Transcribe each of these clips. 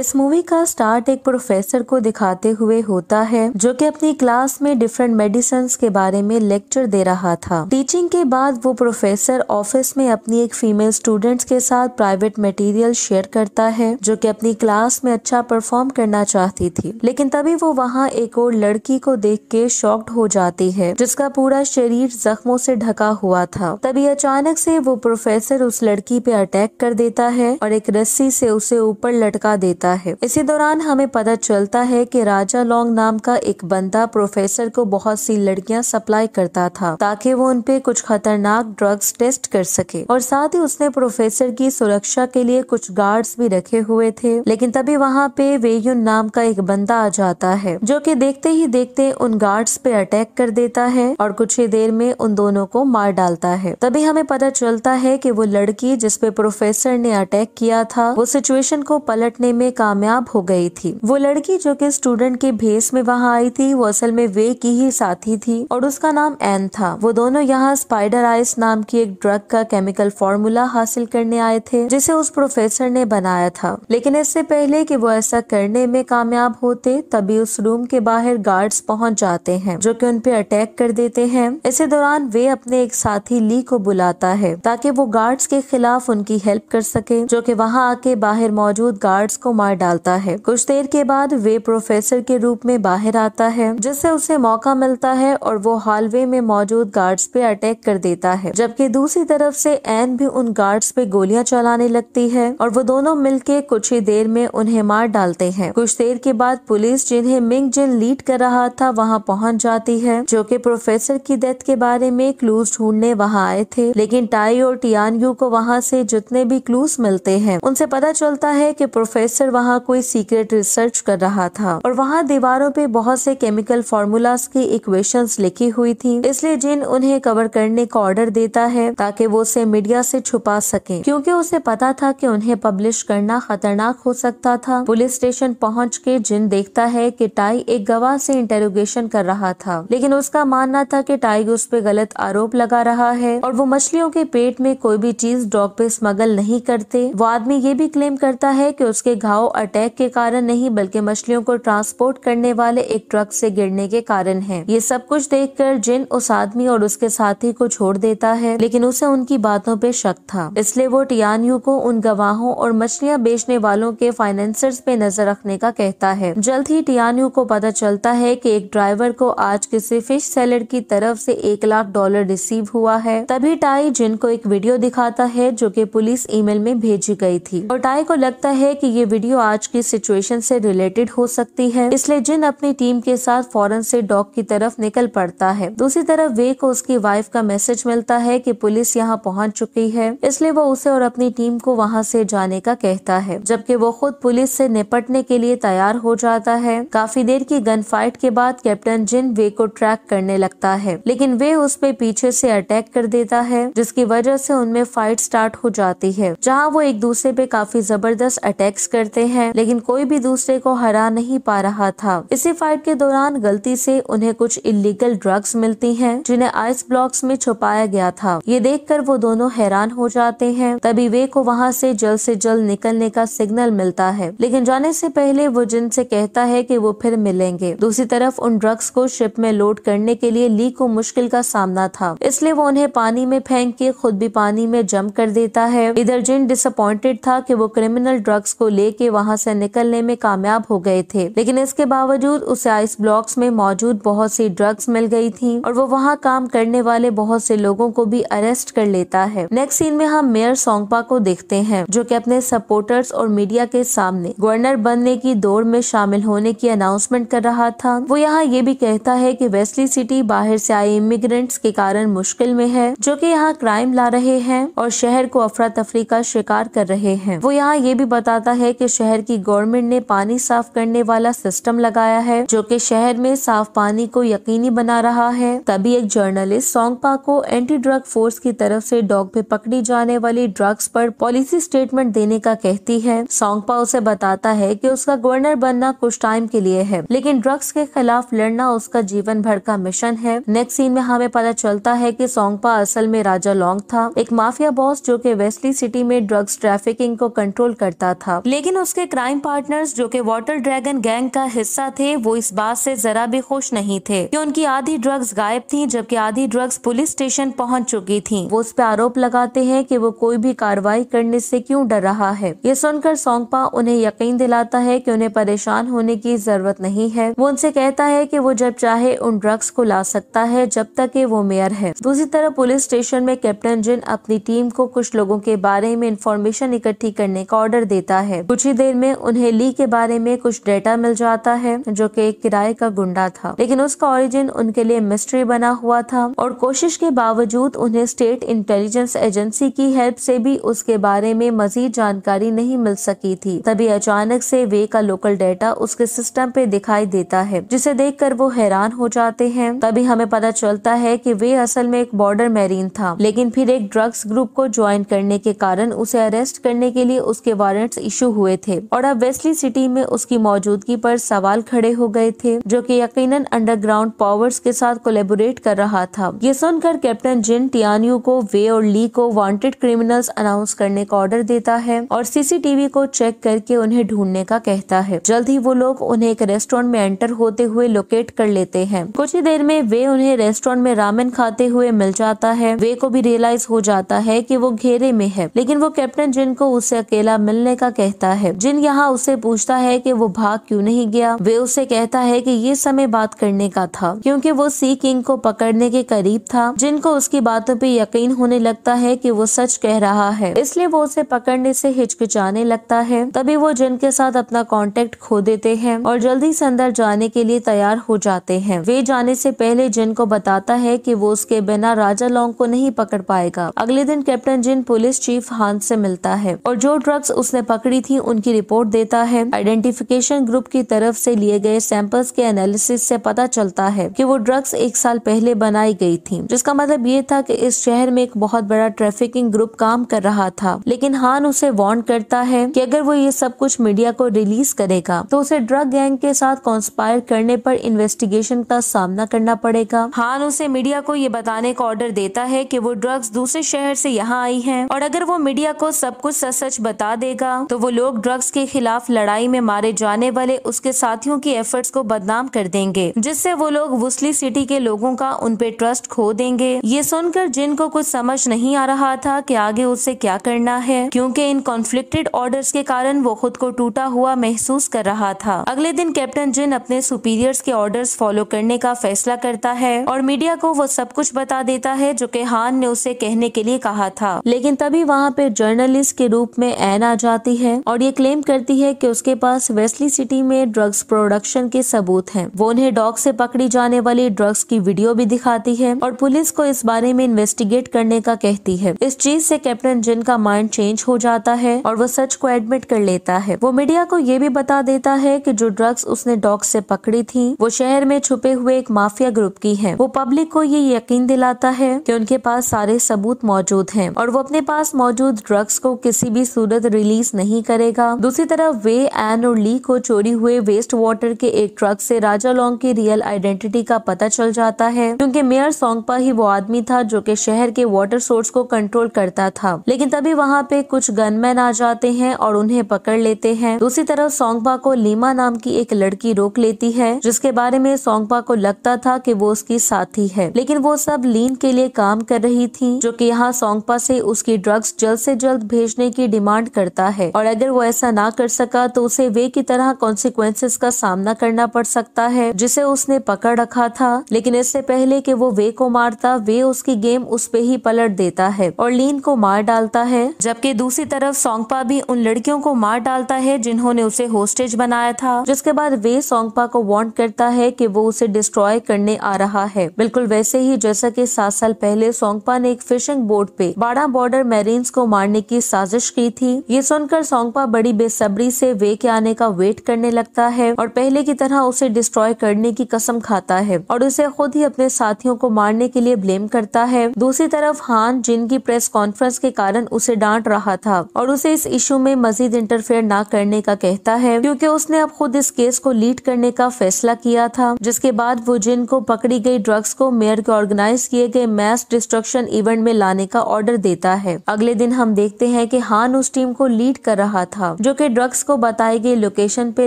इस मूवी का स्टार्ट एक प्रोफेसर को दिखाते हुए होता है जो कि अपनी क्लास में डिफरेंट मेडिसिन के बारे में लेक्चर दे रहा था टीचिंग के बाद वो प्रोफेसर ऑफिस में अपनी एक फीमेल स्टूडेंट्स के साथ प्राइवेट मटेरियल शेयर करता है जो कि अपनी क्लास में अच्छा परफॉर्म करना चाहती थी लेकिन तभी वो वहाँ एक और लड़की को देख के शॉक्ड हो जाती है जिसका पूरा शरीर जख्मों से ढका हुआ था तभी अचानक से वो प्रोफेसर उस लड़की पे अटैक कर देता है और एक रस्सी से उसे ऊपर लटका देता जाता है इसी दौरान हमें पता चलता है कि राजा लॉन्ग नाम का एक बंदा प्रोफेसर को बहुत सी लड़कियां सप्लाई करता था ताकि वो उनपे कुछ खतरनाक ड्रग्स टेस्ट कर सके और साथ ही उसने प्रोफेसर की सुरक्षा के लिए कुछ गार्ड्स भी रखे हुए थे लेकिन तभी वहाँ पे वेयुन नाम का एक बंदा आ जाता है जो कि देखते ही देखते उन गार्ड्स पे अटैक कर देता है और कुछ ही देर में उन दोनों को मार डालता है तभी हमें पता चलता है कि वो लड़की जिसपे प्रोफेसर ने अटैक किया था वो सिचुएशन को पलटने में में कामयाब हो गई थी वो लड़की जो कि स्टूडेंट के भेस में वहाँ आई थी वो असल में वे की ही साथी थी और उसका नाम एन था वो दोनों यहाँ स्पाइडर आइस नाम की एक ड्रग का केमिकल फॉर्मूला हासिल करने आए थे जिसे उस प्रोफेसर ने बनाया था लेकिन इससे पहले कि वो ऐसा करने में कामयाब होते तभी उस रूम के बाहर गार्ड्स पहुंच जाते हैं जो कि उनपे अटैक कर देते हैं इसी दौरान वे अपने एक साथी ली को बुलाता है ताकि वो गार्ड्स के खिलाफ उनकी हेल्प कर सके जो कि वहाँ आके बाहर मौजूद गार्ड्स को मार डालता है कुछ देर के बाद वे प्रोफेसर के रूप में बाहर आता है जिससे उसे मौका मिलता है और वो हॉलवे में मौजूद गार्ड्स पे अटैक कर देता है जबकि दूसरी तरफ से एन भी उन गार्ड्स पे गोलियां चलाने लगती है और वो दोनों मिलके कुछ ही देर में उन्हें मार डालते हैं कुछ देर के बाद पुलिस जिन्हें मिंग जिन लीड कर रहा था वहाँ पहुँच जाती है जो की प्रोफेसर की डेथ के बारे में क्लूज ढूंढने वहाँ आए थे लेकिन टाई और यू को वहाँ से जितने भी क्लूज मिलते हैं उनसे पता चलता है की प्रोफेसर वहाँ कोई सीक्रेट रिसर्च कर रहा था और वहाँ दीवारों पे बहुत से केमिकल फार्मूलाज की इक्वेशन लिखी हुई थी इसलिए जिन उन्हें कवर करने का ऑर्डर देता है ताकि वो उसे मीडिया से छुपा सके क्योंकि उसे पता था कि उन्हें पब्लिश करना खतरनाक हो सकता था पुलिस स्टेशन पहुंच के जिन देखता है कि टाई एक गवाह से इंटेरोगेशन कर रहा था लेकिन उसका मानना था कि टाई उस पर गलत आरोप लगा रहा है और वो मछलियों के पेट में कोई भी चीज डॉग पे स्मगल नहीं करते वो आदमी ये भी क्लेम करता है की उसके घाव दबाव अटैक के कारण नहीं बल्कि मछलियों को ट्रांसपोर्ट करने वाले एक ट्रक से गिरने के कारण है ये सब कुछ देखकर जिन उस आदमी और उसके साथी को छोड़ देता है लेकिन उसे उनकी बातों पे शक था इसलिए वो यू को उन गवाहों और मछलियाँ बेचने वालों के फाइनेंसर्स पे नजर रखने का कहता है जल्द ही यू को पता चलता है की एक ड्राइवर को आज किसी फिश सेलर की तरफ से एक लाख डॉलर रिसीव हुआ है तभी टाई जिन को एक वीडियो दिखाता है जो की पुलिस ईमेल में भेजी गई थी और टाई को लगता है की ये वीडियो वीडियो आज की सिचुएशन से रिलेटेड हो सकती है इसलिए जिन अपनी टीम के साथ फौरन से डॉग की तरफ निकल पड़ता है दूसरी तरफ वे को उसकी वाइफ का मैसेज मिलता है कि पुलिस यहाँ पहुँच चुकी है इसलिए वो उसे और अपनी टीम को वहाँ से जाने का कहता है जबकि वो खुद पुलिस से निपटने के लिए तैयार हो जाता है काफी देर की गन फाइट के बाद कैप्टन जिन वे को ट्रैक करने लगता है लेकिन वे उस पे पीछे से अटैक कर देता है जिसकी वजह से उनमें फाइट स्टार्ट हो जाती है जहाँ वो एक दूसरे पे काफी जबरदस्त अटैक्स करते करते हैं लेकिन कोई भी दूसरे को हरा नहीं पा रहा था इसी फाइट के दौरान गलती से उन्हें कुछ इलीगल ड्रग्स मिलती हैं जिन्हें आइस ब्लॉक्स में छुपाया गया था ये देखकर वो दोनों हैरान हो जाते हैं तभी वे को वहाँ से जल्द से जल्द निकलने का सिग्नल मिलता है लेकिन जाने से पहले वो जिन से कहता है कि वो फिर मिलेंगे दूसरी तरफ उन ड्रग्स को शिप में लोड करने के लिए ली को मुश्किल का सामना था इसलिए वो उन्हें पानी में फेंक के खुद भी पानी में जम कर देता है इधर जिन डिसअपॉइंटेड था कि वो क्रिमिनल ड्रग्स को लेके वहां से निकलने में कामयाब हो गए थे लेकिन इसके बावजूद उसे आइस ब्लॉक्स में मौजूद बहुत सी ड्रग्स मिल गई थी और वो वहाँ काम करने वाले बहुत से लोगों को भी अरेस्ट कर लेता है नेक्स्ट सीन में हम मेयर सोंगपा को देखते हैं जो की अपने सपोर्टर्स और मीडिया के सामने गवर्नर बनने की दौड़ में शामिल होने की अनाउंसमेंट कर रहा था वो यहाँ ये भी कहता है की वेस्टली सिटी बाहर से आए इमिग्रेंट्स के कारण मुश्किल में है जो की यहाँ क्राइम ला रहे हैं और शहर को अफरा तफरी का शिकार कर रहे हैं वो यहाँ ये भी बताता है की शहर की गवर्नमेंट ने पानी साफ करने वाला सिस्टम लगाया है जो कि शहर में साफ पानी को यकीनी बना रहा है तभी एक जर्नलिस्ट सोंगपा को एंटी ड्रग फोर्स की तरफ से डॉग पे पकड़ी जाने वाली ड्रग्स पर पॉलिसी स्टेटमेंट देने का कहती है सोंगपा उसे बताता है कि उसका गवर्नर बनना कुछ टाइम के लिए है लेकिन ड्रग्स के खिलाफ लड़ना उसका जीवन भर का मिशन है नेक्स्ट सीन में हमें पता चलता है की सोंगपा असल में राजा लॉन्ग था एक माफिया बॉस जो की वेस्टली सिटी में ड्रग्स ट्रैफिकिंग को कंट्रोल करता था लेकिन उसके क्राइम पार्टनर्स जो कि वाटर ड्रैगन गैंग का हिस्सा थे वो इस बात से जरा भी खुश नहीं थे कि उनकी आधी ड्रग्स गायब थी जबकि आधी ड्रग्स पुलिस स्टेशन पहुंच चुकी थी वो उस पर आरोप लगाते हैं कि वो कोई भी कार्रवाई करने से क्यों डर रहा है ये सुनकर सोंगपा उन्हें यकीन दिलाता है की उन्हें परेशान होने की जरूरत नहीं है वो उनसे कहता है की वो जब चाहे उन ड्रग्स को ला सकता है जब तक वो मेयर है दूसरी तरफ पुलिस स्टेशन में कैप्टन जिन अपनी टीम को कुछ लोगों के बारे में इंफॉर्मेशन इकट्ठी करने का ऑर्डर देता है कुछ ही देर में उन्हें ली के बारे में कुछ डेटा मिल जाता है जो कि एक किराए का गुंडा था लेकिन उसका ओरिजिन उनके लिए मिस्ट्री बना हुआ था और कोशिश के बावजूद उन्हें स्टेट इंटेलिजेंस एजेंसी की हेल्प से भी उसके बारे में मजीद जानकारी नहीं मिल सकी थी तभी अचानक से वे का लोकल डेटा उसके सिस्टम पे दिखाई देता है जिसे देख वो हैरान हो जाते हैं तभी हमें पता चलता है की वे असल में एक बॉर्डर मैरीन था लेकिन फिर एक ड्रग्स ग्रुप को ज्वाइन करने के कारण उसे अरेस्ट करने के लिए उसके वारंट इशू हुए थे और अब वेस्ली सिटी में उसकी मौजूदगी पर सवाल खड़े हो गए थे जो कि यकीनन अंडरग्राउंड पावर्स के साथ कोलेबोरेट कर रहा था ये सुनकर कैप्टन जिन टियानियो को वे और ली को वांटेड क्रिमिनल्स अनाउंस करने का ऑर्डर देता है और सीसीटीवी को चेक करके उन्हें ढूंढने का कहता है जल्द ही वो लोग उन्हें एक रेस्टोरेंट में एंटर होते हुए लोकेट कर लेते हैं कुछ ही देर में वे उन्हें रेस्टोरेंट में रामेन खाते हुए मिल जाता है वे को भी रियलाइज हो जाता है की वो घेरे में है लेकिन वो कैप्टन जिन को उसे अकेला मिलने का कहता है है जिन यहाँ उसे पूछता है कि वो भाग क्यों नहीं गया वे उसे कहता है कि ये समय बात करने का था क्योंकि वो सी किंग को पकड़ने के करीब था जिनको उसकी बातों पे यकीन होने लगता है कि वो सच कह रहा है इसलिए वो उसे पकड़ने से हिचकिचाने लगता है तभी वो जिन के साथ अपना कॉन्टेक्ट खो देते हैं और जल्दी से अंदर जाने के लिए तैयार हो जाते हैं वे जाने से पहले जिन को बताता है की वो उसके बिना राजा लॉन्ग को नहीं पकड़ पाएगा अगले दिन कैप्टन जिन पुलिस चीफ हाथ से मिलता है और जो ड्रग्स उसने पकड़ी थी उन उनकी रिपोर्ट देता है आइडेंटिफिकेशन ग्रुप की तरफ से लिए गए सैंपल्स के एनालिसिस से पता चलता है कि वो ड्रग्स एक साल पहले बनाई गई थी जिसका मतलब ये था कि इस शहर में एक बहुत बड़ा ट्रैफिकिंग ग्रुप काम कर रहा था लेकिन हान उसे वार्न करता है कि अगर वो ये सब कुछ मीडिया को रिलीज करेगा तो उसे ड्रग गैंग के साथ कॉन्स्पायर करने पर इन्वेस्टिगेशन का सामना करना पड़ेगा हान उसे मीडिया को ये बताने का ऑर्डर देता है की वो ड्रग्स दूसरे शहर से यहाँ आई है और अगर वो मीडिया को सब कुछ सच सच बता देगा तो वो लोग ड्रग्स के खिलाफ लड़ाई में मारे जाने वाले उसके साथियों की एफर्ट्स को बदनाम कर देंगे जिससे वो लोग वुस्ली सिटी के लोगों का उन पे ट्रस्ट खो देंगे ये सुनकर जिन को कुछ समझ नहीं आ रहा था कि आगे उसे क्या करना है क्योंकि इन कॉन्फ्लिक्टेड ऑर्डर्स के कारण वो खुद को टूटा हुआ महसूस कर रहा था अगले दिन कैप्टन जिन अपने सुपीरियर्स के ऑर्डर फॉलो करने का फैसला करता है और मीडिया को वो सब कुछ बता देता है जो कि हान ने उसे कहने के लिए कहा था लेकिन तभी वहाँ पे जर्नलिस्ट के रूप में एन आ जाती है और ये क्लेम करती है कि उसके पास वेस्ली सिटी में ड्रग्स प्रोडक्शन के सबूत हैं। वो उन्हें डॉग से पकड़ी जाने वाली ड्रग्स की वीडियो भी दिखाती है और पुलिस को इस बारे में इन्वेस्टिगेट करने का कहती है इस चीज से कैप्टन जिन का माइंड चेंज हो जाता है और वो सच को एडमिट कर लेता है वो मीडिया को ये भी बता देता है की जो ड्रग्स उसने डॉग से पकड़ी थी वो शहर में छुपे हुए एक माफिया ग्रुप की है वो पब्लिक को ये यकीन दिलाता है की उनके पास सारे सबूत मौजूद है और वो अपने पास मौजूद ड्रग्स को किसी भी सूरत रिलीज नहीं करेगा था दूसरी तरफ वे एन और ली को चोरी हुए वेस्ट वाटर के एक ट्रक से राजा लॉन्ग की रियल आइडेंटिटी का पता चल जाता है क्योंकि मेयर सोंगपा ही वो आदमी था जो कि शहर के वाटर सोर्स को कंट्रोल करता था लेकिन तभी वहाँ पे कुछ गनमैन आ जाते हैं और उन्हें पकड़ लेते हैं दूसरी तरफ सोंगपा को लीमा नाम की एक लड़की रोक लेती है जिसके बारे में सोंगपा को लगता था की वो उसकी साथी है लेकिन वो सब लीन के लिए काम कर रही थी जो की यहाँ सोंगपा से उसकी ड्रग्स जल्द से जल्द भेजने की डिमांड करता है और अगर वो ऐसा ना कर सका तो उसे वे की तरह कॉन्सिक्वेंसेस का सामना करना पड़ सकता है जिसे उसने पकड़ रखा था लेकिन इससे पहले कि वो वे को मारता वे उसकी गेम उस पे ही पलट देता है और लीन को मार डालता है जबकि दूसरी तरफ सोंगपा भी उन लड़कियों को मार डालता है जिन्होंने उसे होस्टेज बनाया था जिसके बाद वे सोंगपा को वॉन्ट करता है की वो उसे डिस्ट्रॉय करने आ रहा है बिल्कुल वैसे ही जैसा की सात साल पहले सोंगपा ने एक फिशिंग बोट पे बाड़ा बॉर्डर मेरीन्स को मारने की साजिश की थी ये सुनकर सोंगपा बड़ी बेसब्री से वे के आने का वेट करने लगता है और पहले की तरह उसे डिस्ट्रॉय करने की कसम खाता है और उसे खुद ही अपने साथियों को मारने के लिए ब्लेम करता है दूसरी तरफ हान जिनकी प्रेस कॉन्फ्रेंस के कारण उसे डांट रहा था और उसे इस इशू में मजीद इंटरफेयर न करने का कहता है क्योंकि उसने अब खुद इस केस को लीड करने का फैसला किया था जिसके बाद वो जिन को पकड़ी गई ड्रग्स को मेयर के ऑर्गेनाइज किए गए मैस डिस्ट्रक्शन इवेंट में लाने का ऑर्डर देता है अगले दिन हम देखते हैं कि हान उस टीम को लीड कर रहा था था जो कि ड्रग्स को बताई गई लोकेशन पे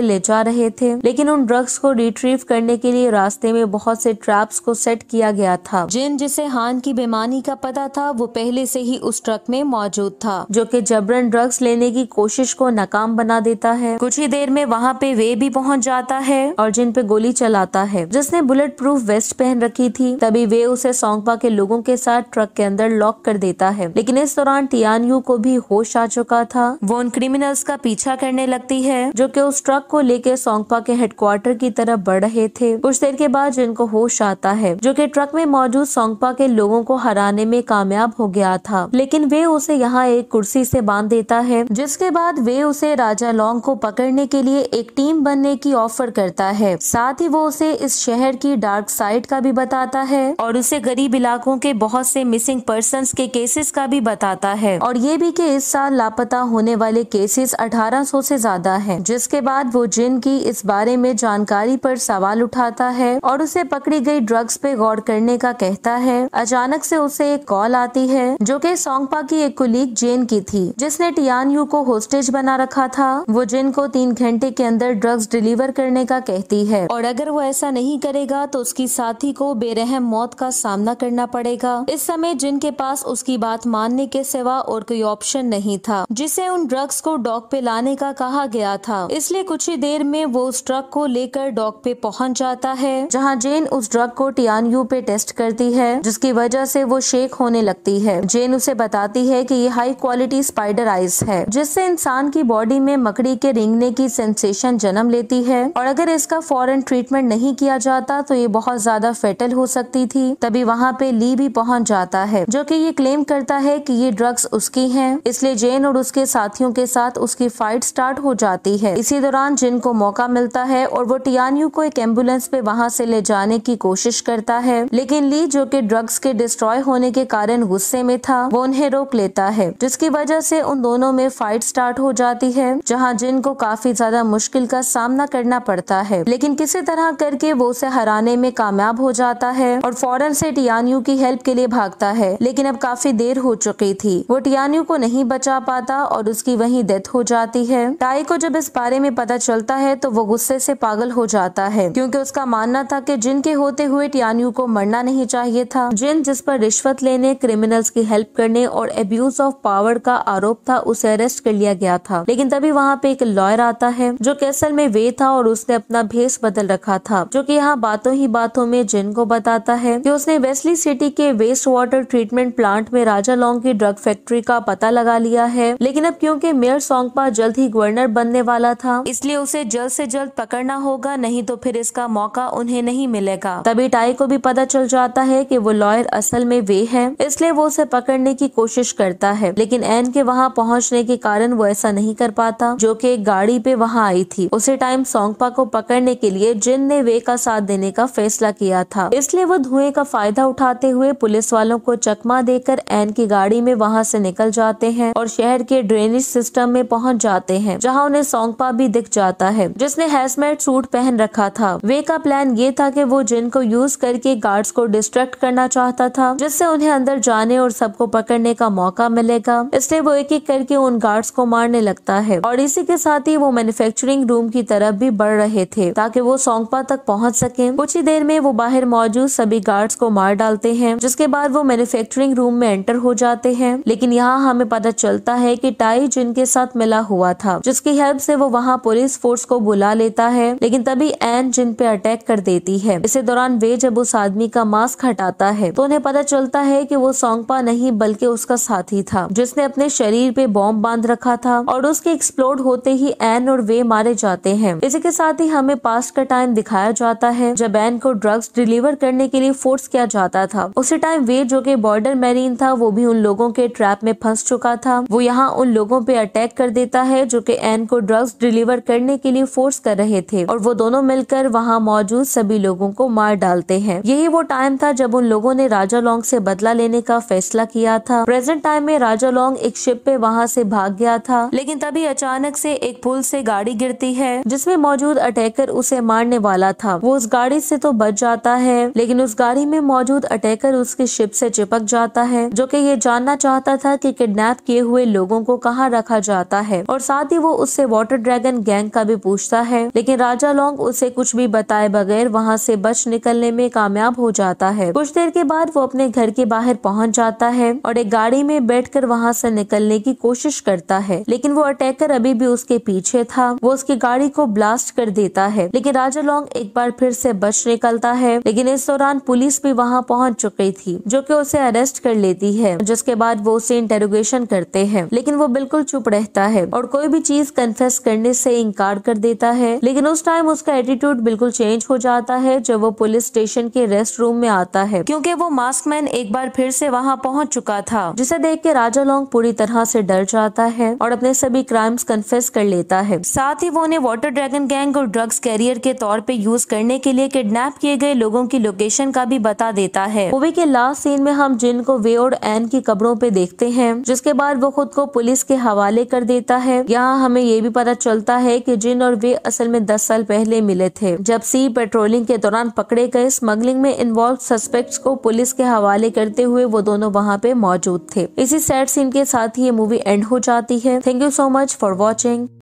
ले जा रहे थे लेकिन उन ड्रग्स को रिट्रीव करने के लिए रास्ते में बहुत से ट्रैप्स को सेट किया गया था जिन जिसे हान की बेमानी का पता था वो पहले से ही उस ट्रक में मौजूद था जो कि जबरन ड्रग्स लेने की कोशिश को नाकाम बना देता है कुछ ही देर में वहाँ पे वे भी पहुँच जाता है और जिन पे गोली चलाता है जिसने बुलेट प्रूफ वेस्ट पहन रखी थी तभी वे उसे सोंगपा के लोगों के साथ ट्रक के अंदर लॉक कर देता है लेकिन इस दौरान टियान को भी होश आ चुका था वो उन क्रिमिनल्स का का पीछा करने लगती है जो कि उस ट्रक को लेकर सोंगपा के हेडक्वार्टर की तरफ बढ़ रहे थे कुछ देर के बाद जिनको होश आता है जो कि ट्रक में मौजूद सोंगपा के लोगों को हराने में कामयाब हो गया था लेकिन वे उसे यहाँ एक कुर्सी से बांध देता है जिसके बाद वे उसे राजा लॉन्ग को पकड़ने के लिए एक टीम बनने की ऑफर करता है साथ ही वो उसे इस शहर की डार्क साइड का भी बताता है और उसे गरीब इलाकों के बहुत से मिसिंग पर्सन के केसेस का भी बताता है और ये भी की इस साल लापता होने वाले केसेस 1800 से ज्यादा है जिसके बाद वो जिन की इस बारे में जानकारी पर सवाल उठाता है और उसे पकड़ी गई ड्रग्स पे गौर करने का कहता है अचानक से उसे एक कॉल आती है जो कि सोंगपा की एक कुलीग जेन की थी जिसने टियान यू को होस्टेज बना रखा था वो जिन को तीन घंटे के अंदर ड्रग्स डिलीवर करने का कहती है और अगर वो ऐसा नहीं करेगा तो उसकी साथी को बेरहम मौत का सामना करना पड़ेगा इस समय जिन के पास उसकी बात मानने के सिवा और कोई ऑप्शन नहीं था जिसे उन ड्रग्स को डॉग पे लाने का कहा गया था इसलिए कुछ ही देर में वो उस ड्रग को लेकर डॉक पे पहुंच जाता है जहां जेन उस ड्रग को यू पे टेस्ट करती है जिसकी वजह से वो शेक होने लगती है जेन उसे बताती है कि ये हाई क्वालिटी स्पाइडर आइस है जिससे इंसान की बॉडी में मकड़ी के रिंगने की सेंसेशन जन्म लेती है और अगर इसका फॉरन ट्रीटमेंट नहीं किया जाता तो ये बहुत ज्यादा फेटल हो सकती थी तभी वहाँ पे ली भी पहुँच जाता है जो की ये क्लेम करता है की ये ड्रग्स उसकी है इसलिए जेन और उसके साथियों के साथ उसकी की फाइट स्टार्ट हो जाती है इसी दौरान जिन को मौका मिलता है और वो टियानियू को एक एम्बुलेंस पे वहाँ से ले जाने की कोशिश करता है लेकिन ली जो कि ड्रग्स के डिस्ट्रॉय होने के कारण गुस्से में था वो उन्हें रोक लेता है जिसकी वजह से उन दोनों में फाइट स्टार्ट हो जाती है जहाँ जिन को काफी ज्यादा मुश्किल का सामना करना पड़ता है लेकिन किसी तरह करके वो उसे हराने में कामयाब हो जाता है और फौरन से टियानियू की हेल्प के लिए भागता है लेकिन अब काफी देर हो चुकी थी वो टियानियू को नहीं बचा पाता और उसकी वही डेथ हो जाती जाती है टाई को जब इस बारे में पता चलता है तो वो गुस्से से पागल हो जाता है क्योंकि उसका मानना था कि जिन के होते हुए टियानू को मरना नहीं चाहिए था जिन जिस पर रिश्वत लेने क्रिमिनल्स की हेल्प करने और एब्यूज ऑफ पावर का आरोप था उसे अरेस्ट कर लिया गया था लेकिन तभी वहाँ पे एक लॉयर आता है जो कैसल में वे था और उसने अपना भेस बदल रखा था जो की यहाँ बातों ही बातों में जिन को बताता है की उसने वेस्टली सिटी के वेस्ट वाटर ट्रीटमेंट प्लांट में राजा लॉन्ग की ड्रग फैक्ट्री का पता लगा लिया है लेकिन अब क्योंकि मेयर सॉन्ग यूसुफा जल्द ही गवर्नर बनने वाला था इसलिए उसे जल्द से जल्द पकड़ना होगा नहीं तो फिर इसका मौका उन्हें नहीं मिलेगा तभी टाई को भी पता चल जाता है कि वो लॉयर असल में वे है इसलिए वो उसे पकड़ने की कोशिश करता है लेकिन एन के वहाँ पहुँचने के कारण वो ऐसा नहीं कर पाता जो की एक गाड़ी पे वहाँ आई थी उसी टाइम सोंगपा को पकड़ने के लिए जिन ने वे का साथ देने का फैसला किया था इसलिए वो धुएं का फायदा उठाते हुए पुलिस वालों को चकमा देकर एन की गाड़ी में वहाँ से निकल जाते हैं और शहर के ड्रेनेज सिस्टम में पहुंच पहुंच जाते हैं जहां उन्हें सोंगपा भी दिख जाता है जिसने हेस्मेट सूट पहन रखा था वे का प्लान ये था कि वो जिन को यूज करके गार्ड्स को डिस्ट्रैक्ट करना चाहता था जिससे उन्हें अंदर जाने और सबको पकड़ने का मौका मिलेगा इसलिए वो एक एक करके उन गार्ड्स को मारने लगता है और इसी के साथ ही वो मैन्युफैक्चरिंग रूम की तरफ भी बढ़ रहे थे ताकि वो सोंगपा तक पहुंच सके कुछ ही देर में वो बाहर मौजूद सभी गार्ड्स को मार डालते हैं जिसके बाद वो मैन्युफैक्चरिंग रूम में एंटर हो जाते हैं लेकिन यहाँ हमें पता चलता है की टाई जिनके साथ मिला हमला हुआ था जिसकी हेल्प से वो वहाँ पुलिस फोर्स को बुला लेता है लेकिन तभी एन जिन पे अटैक कर देती है इसी दौरान वे जब उस आदमी का मास्क हटाता है तो उन्हें पता चलता है कि वो सोंगपा नहीं बल्कि उसका साथी था जिसने अपने शरीर पे बॉम्ब बांध रखा था और उसके एक्सप्लोड होते ही एन और वे मारे जाते हैं इसी के साथ ही हमें पास्ट का टाइम दिखाया जाता है जब एन को ड्रग्स डिलीवर करने के लिए फोर्स किया जाता था उसी टाइम वे जो की बॉर्डर मैरीन था वो भी उन लोगों के ट्रैप में फंस चुका था वो यहाँ उन लोगों पे अटैक कर दे देता है जो कि एन को ड्रग्स डिलीवर करने के लिए फोर्स कर रहे थे और वो दोनों मिलकर वहाँ मौजूद सभी लोगों को मार डालते हैं यही वो टाइम था जब उन लोगों ने राजा लॉन्ग से बदला लेने का फैसला किया था प्रेजेंट टाइम में राजा लॉन्ग एक शिप पे वहाँ से भाग गया था लेकिन तभी अचानक से एक पुल से गाड़ी गिरती है जिसमे मौजूद अटैकर उसे मारने वाला था वो उस गाड़ी से तो बच जाता है लेकिन उस गाड़ी में मौजूद अटैकर उसकी शिप से चिपक जाता है जो कि ये जानना चाहता था कि किडनैप किए हुए लोगों को कहाँ रखा जाता है है और साथ ही वो उससे वाटर ड्रैगन गैंग का भी पूछता है लेकिन राजा लॉन्ग उसे कुछ भी बताए बगैर वहाँ से बच निकलने में कामयाब हो जाता है कुछ देर के बाद वो अपने घर के बाहर पहुँच जाता है और एक गाड़ी में बैठ कर वहाँ से निकलने की कोशिश करता है लेकिन वो अटैकर अभी भी उसके पीछे था वो उसकी गाड़ी को ब्लास्ट कर देता है लेकिन राजा लॉन्ग एक बार फिर से बच निकलता है लेकिन इस दौरान पुलिस भी वहाँ पहुँच चुकी थी जो की उसे अरेस्ट कर लेती है जिसके बाद वो उसे इंटेरोगेशन करते हैं लेकिन वो बिल्कुल चुप रहता है और कोई भी चीज कन्फेस करने से इनकार कर देता है लेकिन उस टाइम उसका एटीट्यूड बिल्कुल चेंज हो जाता है जब वो पुलिस स्टेशन के रेस्ट रूम में आता है क्योंकि वो मास्क मैन एक बार फिर से वहाँ पहुँच चुका था जिसे देख के राजा लॉन्ग पूरी तरह से डर जाता है और अपने सभी क्राइम्स कन्फेस कर लेता है साथ ही वो उन्हें वाटर ड्रैगन गैंग और ड्रग्स कैरियर के तौर पे यूज करने के लिए किडनैप किए गए लोगों की लोकेशन का भी बता देता है मूवी के लास्ट सीन में हम जिन को वे और एन की कब्रों पे देखते हैं जिसके बाद वो खुद को पुलिस के हवाले कर देता लगता है यहाँ हमें ये भी पता चलता है कि जिन और वे असल में दस साल पहले मिले थे जब सी पेट्रोलिंग के दौरान पकड़े गए स्मगलिंग में इन्वॉल्व सस्पेक्ट्स को पुलिस के हवाले करते हुए वो दोनों वहाँ पे मौजूद थे इसी सैड सीन के साथ ही ये मूवी एंड हो जाती है thank you so much for watching